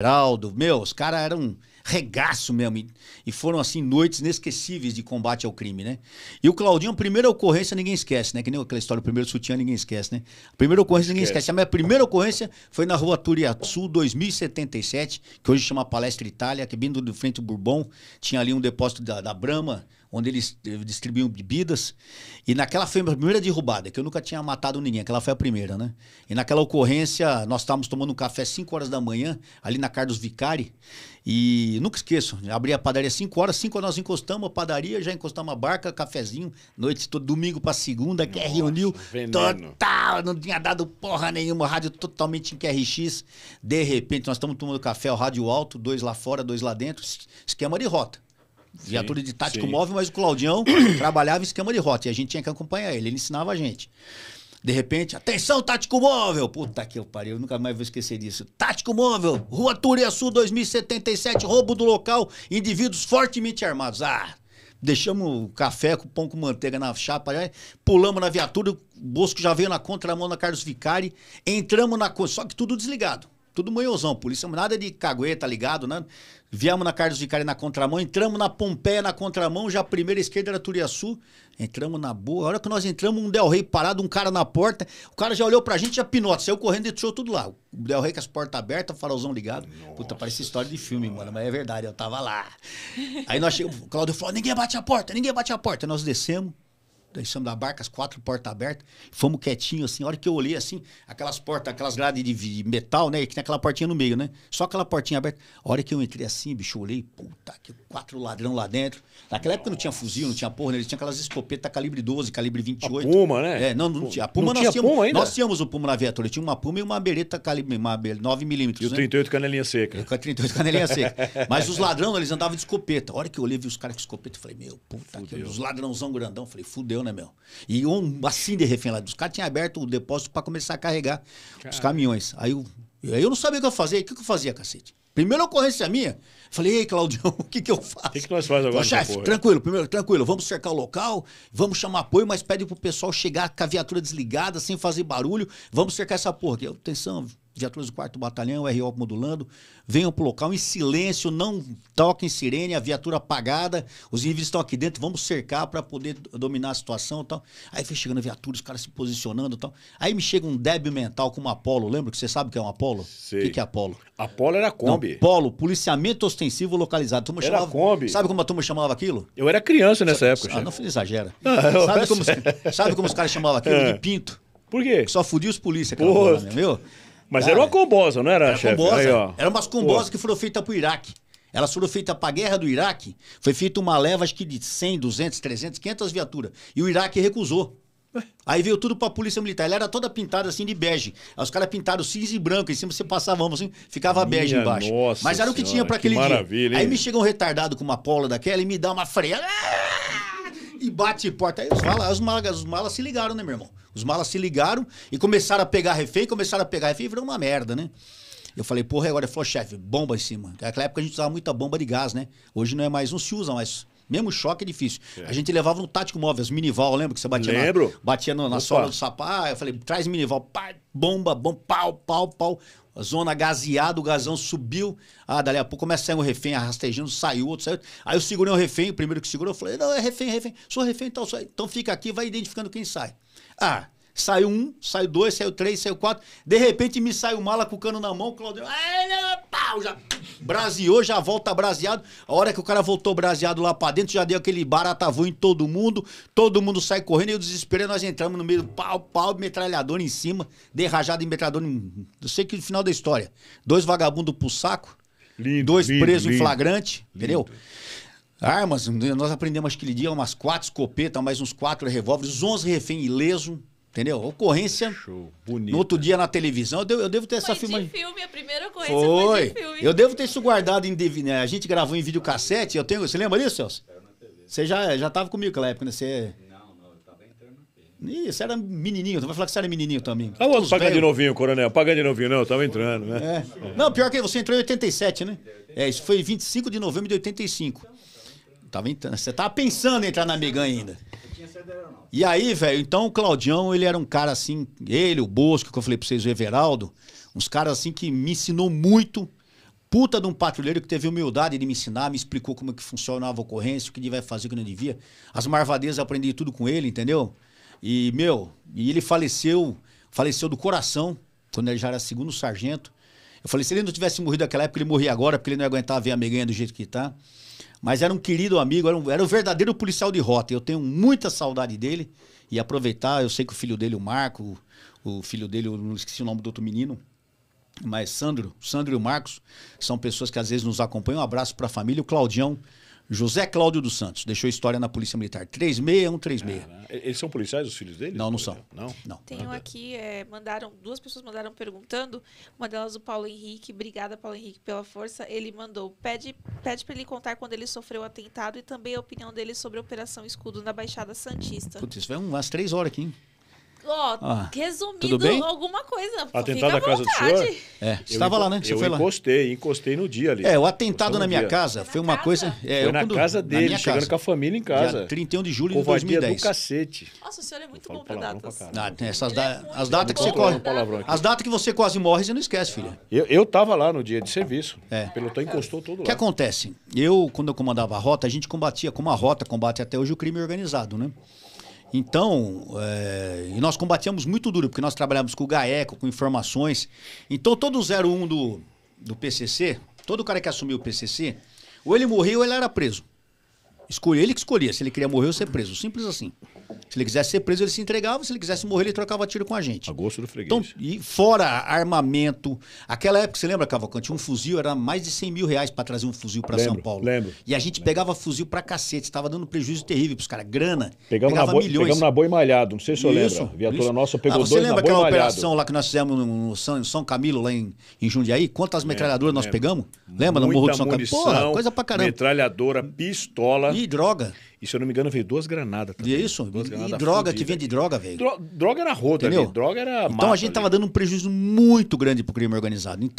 Geraldo, meu, os caras eram regaço mesmo. E, foram, assim, noites inesquecíveis de combate ao crime, né? E o Claudinho, a primeira ocorrência ninguém esquece, né? Que nem aquela história do primeiro sutiã ninguém esquece, né? A primeira ocorrência ninguém esquece. esquece. A minha primeira ocorrência foi na rua Turiaçu, 2077, que hoje chama Palestra Itália, que vindo é do frente do Bourbon, tinha ali um depósito da, da Brahma, onde eles eh, distribuíam bebidas. E naquela foi a primeira derrubada, que eu nunca tinha matado ninguém, aquela foi a primeira, né? E naquela ocorrência, nós estávamos tomando um café às 5 horas da manhã, ali na Carlos Vicari. E nunca esqueço, abri a padaria às 5 horas, 5 horas nós encostamos a padaria, já encostamos a barca, cafezinho, noite todo domingo para segunda, que Nossa, reuniu total, não tinha dado porra nenhuma, rádio totalmente em QRX. De repente, nós estamos tomando café, o rádio alto, dois lá fora, dois lá dentro, esquema de rota viatura de tático sim. móvel, mas o Claudião trabalhava em esquema de rota e a gente tinha que acompanhar ele, ele ensinava a gente. De repente, atenção, tático móvel! Puta que eu parei, eu nunca mais vou esquecer disso. Tático móvel, Rua Turiaçu 2077, roubo do local, indivíduos fortemente armados. Ah, deixamos o café com pão com manteiga na chapa, né? pulamos na viatura, o Bosco já veio na contramão da Carlos Vicari, entramos na. Só que tudo desligado. Tudo manhosão, polícia, nada de cagueta, tá ligado, né? Viemos na Carlos Vicari na contramão, entramos na Pompeia na contramão, já a primeira esquerda era Turiaçu, entramos na boa. A hora que nós entramos, um Del Rey parado, um cara na porta, o cara já olhou pra gente, já pinota, saiu correndo e deixou tudo lá. O Del Rey com as portas abertas, farolzão ligado. Nossa Puta, parece história de filme, mano, mas é verdade, eu tava lá. Aí nós chegamos, o Claudio falou, ninguém bate a porta, ninguém bate a porta. Aí nós descemos, deixamos da barca, as quatro portas abertas, fomos quietinhos assim. A hora que eu olhei assim, aquelas portas, aquelas grades de metal, né? Que tem aquela portinha no meio, né? Só aquela portinha aberta. A hora que eu entrei assim, bicho, eu olhei, puta, que quatro ladrão lá dentro. Naquela época não tinha fuzil, não tinha porra, né? eles tinham aquelas escopetas calibre 12, calibre 28. A Puma, né? É, não, não tinha. A Puma não nós tinha tínhamos. Puma ainda? Nós tínhamos o Puma na viatura, tinha uma Puma e uma bereta calibre uma 9mm. E o 38 né? canelinha seca. É, 38 canelinha seca. Mas os ladrão, eles andavam de escopeta. A hora que eu olhei, vi os caras com escopeta, eu falei, meu, puta, que os ladrãozão grandão. falei, fudeu, né? né, meu? E um assim de refém lá. Os caras tinham aberto o depósito para começar a carregar os caminhões. Aí eu, aí eu não sabia o que eu fazia. O que, que eu fazia, cacete? Primeira ocorrência minha, falei, ei, Claudião, o que, que eu faço? O que, que nós fazemos agora? Chefe, tranquilo, primeiro, tranquilo, vamos cercar o local, vamos chamar apoio, mas pede pro pessoal chegar com a viatura desligada, sem fazer barulho, vamos cercar essa porra aqui. atenção, Viaturas do Quarto Batalhão, RO modulando, venham pro local em silêncio, não toquem sirene, a viatura apagada, os indivíduos estão aqui dentro, vamos cercar para poder dominar a situação e tal. Aí foi chegando a viatura, os caras se posicionando e tal. Aí me chega um débil mental com uma Apolo, lembra que você sabe que é uma Apolo? Sei. O que, que é Apolo? Apolo era Kombi. Não, policiamento ostensivo localizado. Turma era chamava, Kombi. Sabe como a turma chamava aquilo? Eu era criança nessa sabe, época. Ah, não exagera. Ah, sabe, como, sabe como os caras chamavam aquilo? É. De pinto. Por quê? Só fudia os polícia, cara. Meu. Mas Cara, era uma combosa, não era, era chefe? Combosa, Aí, ó. Era umas combosas que foram feitas pro Iraque. Elas foram feitas para a guerra do Iraque. Foi feita uma leva, acho que de 100, 200, 300, 500 viaturas. E o Iraque recusou. Aí veio tudo pra polícia militar. Ela era toda pintada assim de bege. Aí os caras pintaram cinza e branco. Em cima você passava vamos assim, ficava bege embaixo. Nossa Mas era o que tinha para aquele maravilha, dia. Hein? Aí me chega um retardado com uma pola daquela e me dá uma freada. Ah! bate porta. Aí os malas, os malas, os malas se ligaram, né, meu irmão? Os malas se ligaram e começaram a pegar refém, começaram a pegar refém e virou uma merda, né? Eu falei, porra, agora ele falou, chefe, bomba em cima. Naquela época a gente usava muita bomba de gás, né? Hoje não é mais, não se usa mais. Mesmo choque é difícil. É. A gente levava no tático móvel, as minival, lembra que você batia Lembro. na, batia no, na sola do sapato? Ah, eu falei, traz minival, pá, bomba, bom, pau, pau, pau zona gaseada, o gasão subiu. Ah, dali a pouco começa a sair um refém, rastejando, saiu outro, saiu outro. Aí eu segurei um refém, o primeiro que segurou, eu falei, não, é refém, é refém, sou refém, então, sou... então fica aqui, vai identificando quem sai. Ah, Saiu um, saiu dois, saiu três, saiu quatro. De repente me sai o mala com o cano na mão, Claudio. Pau, já braseou, já volta braseado. A hora que o cara voltou braseado lá pra dentro, já deu aquele barata em todo mundo. Todo mundo sai correndo e o desespero, é nós entramos no meio, pau, pau, metralhador em cima, derrajado em metralhador. Não sei que no final da história. Dois vagabundos pro saco, lindo, dois lindo, presos lindo, em flagrante, entendeu? Armas, nós aprendemos aquele dia umas quatro escopetas, mais uns quatro revólveres, onze refém ileso Entendeu? Ocorrência. Show. Bonito. No outro dia na televisão, eu devo, eu devo ter essa filmagem. Foi filme, a primeira ocorrência foi, foi de filme. Eu devo ter isso guardado em DVD. Né? A gente gravou em videocassete, eu tenho. Você lembra disso, Celso? Era na Você já, já tava comigo naquela época, né? Você... Não, não, eu entrando Ih, você era menininho. vamos vai falar que você era menininho também. Ah, outro paga de novinho, coronel. Paga de novinho, não. Eu tava entrando, né? É. Não, pior que você entrou em 87, né? É, isso foi 25 de novembro de 85. Tava entrando. Você tava pensando em entrar na Mega ainda. E aí, velho, então o Claudião, ele era um cara assim, ele, o Bosco, que eu falei pra vocês, o Everaldo, uns caras assim que me ensinou muito. Puta de um patrulheiro que teve humildade de me ensinar, me explicou como é que funcionava a ocorrência, o que ele vai fazer, o que não devia. As marvadezas eu aprendi tudo com ele, entendeu? E, meu, e ele faleceu, faleceu do coração, quando ele já era segundo sargento. Eu falei, se ele não tivesse morrido naquela época, ele morria agora, porque ele não ia aguentar ver a Meganha do jeito que está. Mas era um querido amigo, era um, era um verdadeiro policial de rota. Eu tenho muita saudade dele. E aproveitar, eu sei que o filho dele, o Marco, o filho dele, eu não esqueci o nome do outro menino, mas Sandro, Sandro e o Marcos são pessoas que às vezes nos acompanham. Um abraço para a família. O Claudião José Cláudio dos Santos, deixou história na Polícia Militar. 36136. Cara, é, né? eles são policiais, os filhos dele? Não, não são. Não? não. aqui, é, mandaram, duas pessoas mandaram perguntando. Uma delas, o Paulo Henrique. Obrigada, Paulo Henrique, pela força. Ele mandou. Pede, pede para ele contar quando ele sofreu o atentado e também a opinião dele sobre a Operação Escudo na Baixada Santista. Putz, isso vai umas três horas aqui, hein? ó, ah, resumindo alguma coisa. Tá atentado na casa do senhor? É, estava lá, né? Você eu foi encostei, lá. encostei no dia ali. É, o atentado na, minha dia. casa foi, foi uma casa. coisa... É, foi na quando, casa dele, na chegando casa. com a família em casa. Dia 31 de julho Covardia de 2010. do cacete. Nossa, o senhor é muito bom pra datas. ah, é da, as datas que você corre... Né? As datas que você quase morre, você não esquece, filha. Ah, eu, eu tava lá no dia de serviço. É. O pelotão encostou todo lá. O que acontece? Eu, quando eu comandava a rota, a gente combatia, como a rota combate até hoje, o crime organizado, né? Então, é, e nós combatíamos muito duro, porque nós trabalhávamos com o GAECO, com informações. Então, todo 01 do, do PCC, todo cara que assumiu o PCC, ou ele morria ou ele era preso. Escolher ele que escolhia. Se ele queria morrer ou ser preso. Simples assim. Se ele quisesse ser preso, ele se entregava. Se ele quisesse morrer, ele trocava tiro com a gente. A gosto do freguês. Então, e fora armamento. Aquela época, você lembra, Cavalcante? Um fuzil era mais de 100 mil reais para trazer um fuzil para São Paulo. Lembro. E a gente lembro. pegava fuzil para cacete. Estava dando prejuízo terrível para caras. Grana. Pegamos pegava na boi, milhões. Pegamos na boi malhado. Não sei se eu lembro. A viatura isso. nossa pegou ah, dois na boi malhado. Você lembra aquela operação lá que nós fizemos no São, São Camilo, lá em, em Jundiaí? Quantas metralhadoras lembro. nós pegamos? Lembra? Muita no Morro de São Camilo? Porra, coisa pra caramba. Metralhadora, pistola. E droga. E se eu não me engano, veio duas granadas também. E é isso, e, droga que vende droga, velho. Droga era rota, Entendeu? droga era Então a gente estava dando um prejuízo muito grande pro crime organizado. Então